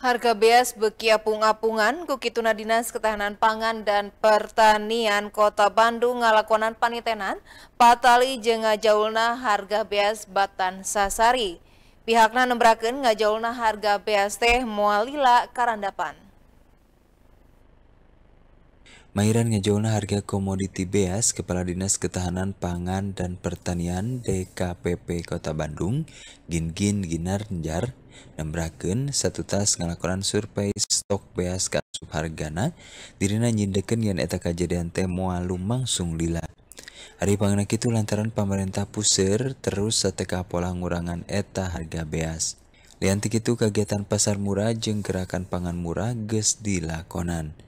Harga beas beki apung-apungan kukituna Dinas Ketahanan Pangan dan Pertanian Kota Bandung ngalakonan panitenan patali jengah ngajaulna harga beas batan sasari. Pihakna nembrakeun ngajaulna harga beas teh mualila karandapan. Mairan Ngejona, harga komoditi beas Kepala Dinas Ketahanan Pangan dan Pertanian DKPP Kota Bandung, Gingin dan nembraken satu tas ngelakonan survei stok beas ka subhargana, dirina nyindeken yang eta kejadian teh moal lumangsung lila. Hari pangna itu lantaran pemerintah pusir terus seteka pola ngurangan eta harga beas. Liantik itu kegiatan pasar murah jeng gerakan pangan murah ges dilakonan.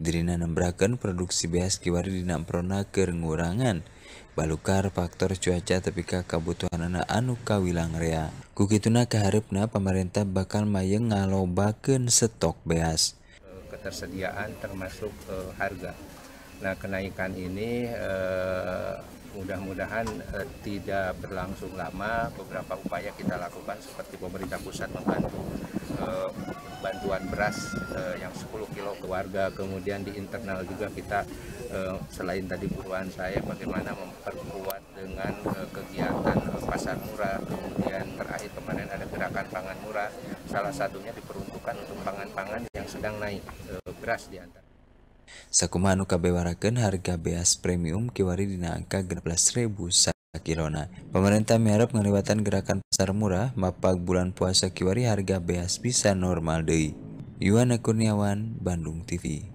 Dirina nembrakan produksi beas kiwari dina prona kerengurangan Balukar faktor cuaca tapi kebutuhan anak anu kawilang rea. Kukituna keharapna pemerintah bakal mayeng ngalobakan stok beas. Eh, ketersediaan termasuk uh, harga. Nah kenaikan ini uh, mudah-mudahan tidak berlangsung lama beberapa upaya kita lakukan seperti pemerintah pusat membantu bantuan beras eh, yang 10 kilo ke warga kemudian di internal juga kita eh, selain tadi buruan saya bagaimana memperkuat dengan eh, kegiatan eh, pasar murah kemudian terakhir kemarin ada gerakan pangan murah salah satunya diperuntukkan untuk pangan-pangan yang sedang naik eh, beras di antara Sakumanu nu harga beas premium kiwari dina angka 16.000 Kirona. Pemerintah mengharap ngeliwatan gerakan pasar murah, mapak bulan puasa kiwari harga beas bisa normal deui. Yuwana Kurniawan, Bandung TV.